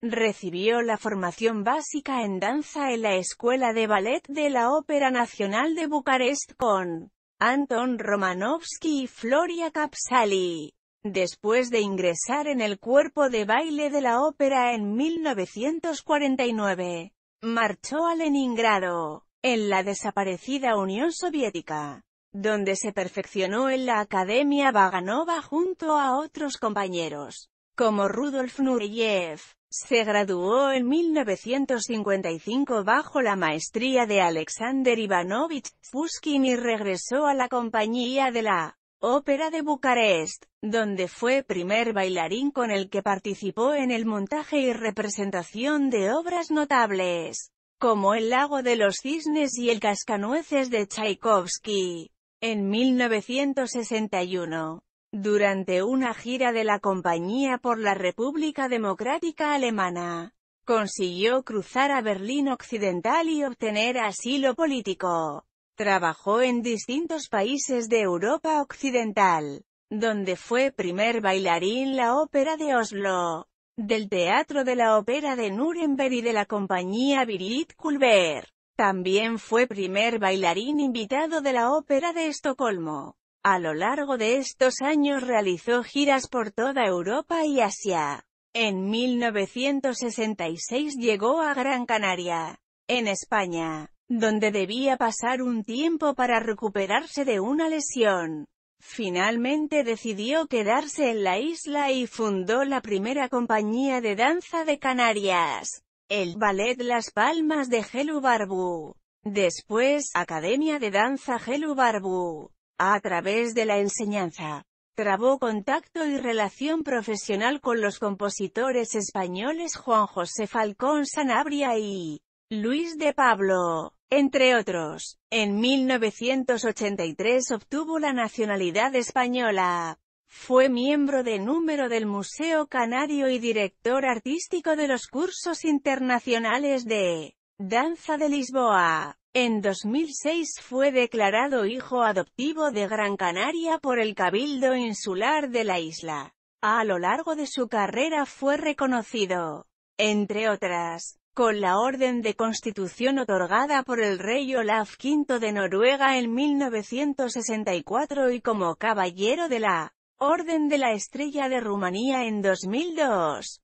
Recibió la formación básica en danza en la Escuela de Ballet de la Ópera Nacional de Bucarest con Anton Romanovsky y Floria Capsali. Después de ingresar en el cuerpo de baile de la ópera en 1949, marchó a Leningrado, en la desaparecida Unión Soviética, donde se perfeccionó en la Academia Vaganova junto a otros compañeros, como Rudolf Nureyev. Se graduó en 1955 bajo la maestría de Alexander Ivanovich Pushkin y regresó a la compañía de la Ópera de Bucarest, donde fue primer bailarín con el que participó en el montaje y representación de obras notables, como El lago de los cisnes y El cascanueces de Tchaikovsky. En 1961, durante una gira de la compañía por la República Democrática Alemana. Consiguió cruzar a Berlín Occidental y obtener asilo político. Trabajó en distintos países de Europa Occidental, donde fue primer bailarín la Ópera de Oslo, del Teatro de la Ópera de Nuremberg y de la compañía Birgit Kulver. También fue primer bailarín invitado de la Ópera de Estocolmo. A lo largo de estos años realizó giras por toda Europa y Asia. En 1966 llegó a Gran Canaria, en España, donde debía pasar un tiempo para recuperarse de una lesión. Finalmente decidió quedarse en la isla y fundó la primera compañía de danza de Canarias, el Ballet Las Palmas de Gelu Barbu. Después, Academia de Danza Gelu Barbu a través de la enseñanza. Trabó contacto y relación profesional con los compositores españoles Juan José Falcón Sanabria y Luis de Pablo, entre otros. En 1983 obtuvo la nacionalidad española. Fue miembro de número del Museo Canario y director artístico de los cursos internacionales de Danza de Lisboa. En 2006 fue declarado hijo adoptivo de Gran Canaria por el Cabildo Insular de la isla. A lo largo de su carrera fue reconocido, entre otras, con la Orden de Constitución otorgada por el rey Olaf V de Noruega en 1964 y como Caballero de la Orden de la Estrella de Rumanía en 2002.